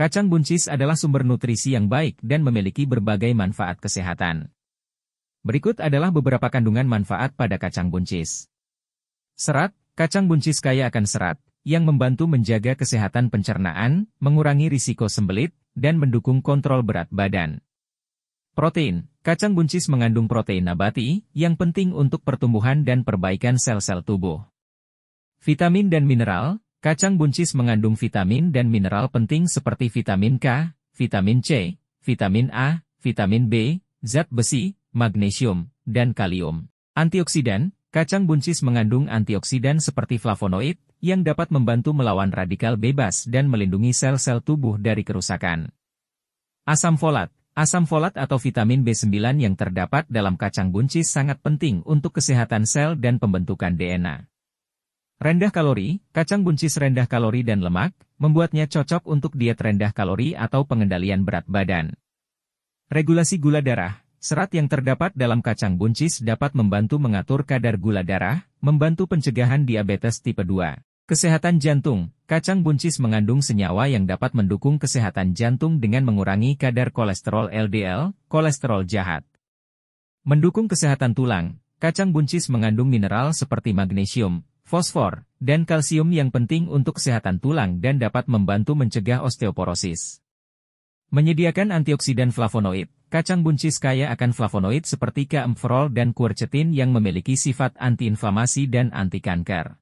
Kacang buncis adalah sumber nutrisi yang baik dan memiliki berbagai manfaat kesehatan. Berikut adalah beberapa kandungan manfaat pada kacang buncis. Serat, kacang buncis kaya akan serat, yang membantu menjaga kesehatan pencernaan, mengurangi risiko sembelit, dan mendukung kontrol berat badan. Protein, kacang buncis mengandung protein nabati, yang penting untuk pertumbuhan dan perbaikan sel-sel tubuh. Vitamin dan mineral, Kacang buncis mengandung vitamin dan mineral penting seperti vitamin K, vitamin C, vitamin A, vitamin B, zat besi, magnesium, dan kalium. Antioksidan, kacang buncis mengandung antioksidan seperti flavonoid, yang dapat membantu melawan radikal bebas dan melindungi sel-sel tubuh dari kerusakan. Asam folat Asam folat atau vitamin B9 yang terdapat dalam kacang buncis sangat penting untuk kesehatan sel dan pembentukan DNA. Rendah kalori, kacang buncis rendah kalori dan lemak, membuatnya cocok untuk diet rendah kalori atau pengendalian berat badan. Regulasi gula darah, serat yang terdapat dalam kacang buncis dapat membantu mengatur kadar gula darah, membantu pencegahan diabetes tipe 2. Kesehatan jantung, kacang buncis mengandung senyawa yang dapat mendukung kesehatan jantung dengan mengurangi kadar kolesterol LDL, kolesterol jahat. Mendukung kesehatan tulang, kacang buncis mengandung mineral seperti magnesium, fosfor, dan kalsium yang penting untuk kesehatan tulang dan dapat membantu mencegah osteoporosis. Menyediakan antioksidan flavonoid, kacang buncis kaya akan flavonoid seperti kaempferol dan quercetin yang memiliki sifat antiinflamasi dan anti kanker.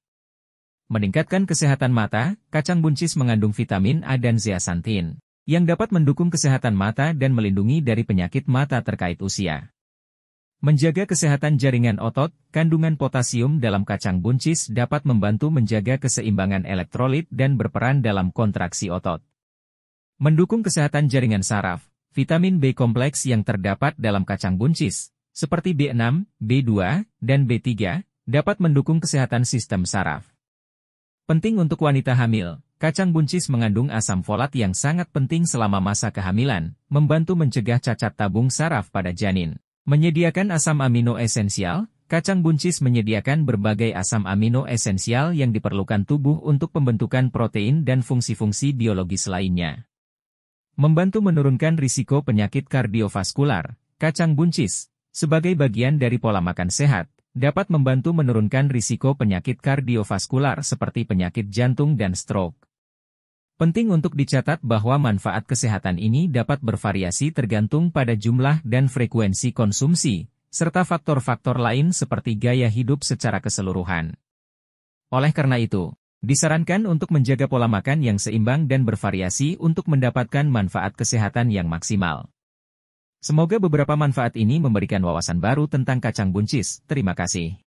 Meningkatkan kesehatan mata, kacang buncis mengandung vitamin A dan zeaxanthin, yang dapat mendukung kesehatan mata dan melindungi dari penyakit mata terkait usia. Menjaga kesehatan jaringan otot, kandungan potasium dalam kacang buncis dapat membantu menjaga keseimbangan elektrolit dan berperan dalam kontraksi otot. Mendukung kesehatan jaringan saraf, vitamin B kompleks yang terdapat dalam kacang buncis, seperti B6, B2, dan B3, dapat mendukung kesehatan sistem saraf. Penting untuk wanita hamil, kacang buncis mengandung asam folat yang sangat penting selama masa kehamilan, membantu mencegah cacat tabung saraf pada janin. Menyediakan asam amino esensial, kacang buncis menyediakan berbagai asam amino esensial yang diperlukan tubuh untuk pembentukan protein dan fungsi-fungsi biologis lainnya. Membantu menurunkan risiko penyakit kardiovaskular, kacang buncis, sebagai bagian dari pola makan sehat, dapat membantu menurunkan risiko penyakit kardiovaskular seperti penyakit jantung dan stroke. Penting untuk dicatat bahwa manfaat kesehatan ini dapat bervariasi tergantung pada jumlah dan frekuensi konsumsi, serta faktor-faktor lain seperti gaya hidup secara keseluruhan. Oleh karena itu, disarankan untuk menjaga pola makan yang seimbang dan bervariasi untuk mendapatkan manfaat kesehatan yang maksimal. Semoga beberapa manfaat ini memberikan wawasan baru tentang kacang buncis. Terima kasih.